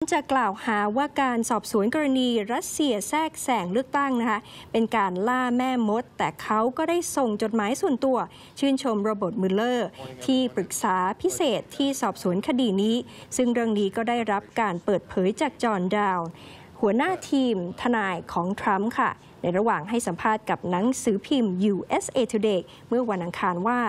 จะกล่าวหาว่าการสอบสวนกรณีรัสเซียแทรกแซงเลือกตั้งนะคะเป็นการล่าแม่มดแต่เขาก็ได้ส่งจดหมายส่วนตัว ชื่นชมโรเบิร์ตมือเลอร์ ที่ปรึกษาพิเศษที่สอบสวนคดีนี้ ซึ่งเรื่องนี้ก็ได้รับการเปิดเผยจากจอห์นดาวหัวหน้าทีมทนายของทรัมป์ค่ะ ในระหว่างให้สัมภาษณ์กับหนังสือพิมพ์ USA Today เมื่อวันอังคารว่า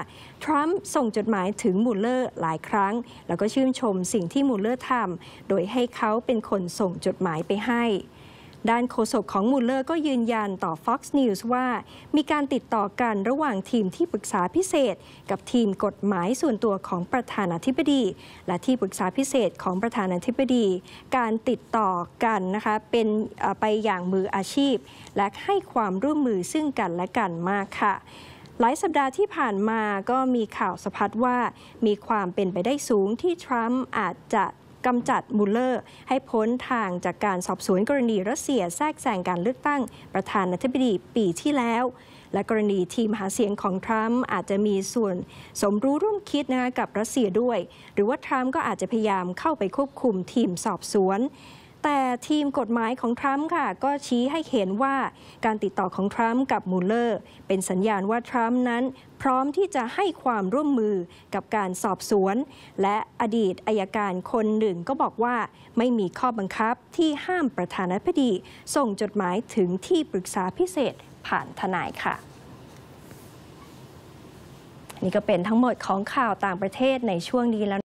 ทรัมป์ส่งจดหมายถึงมูลเลอร์หลายครั้ง แล้วก็ชื่นชมสิ่งที่มูลเลอร์ทำ โดยให้เขาเป็นคนส่งจดหมายไปให้ด้านโฆษกของมูลเลอร์ก็ยืนยันต่อ Fox News ว่า มีการติดต่อกันระหว่างทีมที่ปรึกษาพิเศษ กับทีมกฎหมายส่วนตัวของประธานาธิบดี และที่ปรึกษาพิเศษของประธานาธิบดี การติดต่อกันนะคะเป็นไปอย่างมืออาชีพ และให้ความร่วมมือซึ่งกันและกันมากค่ะ หลายสัปดาห์ที่ผ่านมาก็มีข่าวสะพัดว่า มีความเป็นไปได้สูงที่ทรัมป์อาจจะกำจัดมูลเลอร์ให้พ้นทางจากการสอบสวนกรณีรัสเซียแทรกแซงการเลือกตั้งประธานาธิบดีปีที่แล้ว และกรณีทีมหาเสียงของทรัมป์อาจจะมีส่วนสมรู้ร่วมคิดนะคะกับรัสเซียด้วย หรือว่าทรัมป์ก็อาจจะพยายามเข้าไปควบคุมทีมสอบสวนแต่ทีมกฎหมายของทรัมป์ค่ะก็ชี้ให้เห็นว่าการติดต่อของทรัมป์กับมูลเลอร์ เป็นสัญญาณว่าทรัมป์นั้นพร้อมที่จะให้ความร่วมมือกับการสอบสวน และอดีตอายการคนหนึ่งก็บอกว่าไม่มีข้อบังคับที่ห้ามประธานาธิบดีส่งจดหมายถึงที่ปรึกษาพิเศษผ่านทนายค่ะ นี่ก็เป็นทั้งหมดของข่าวต่างประเทศในช่วงนี้แล้ว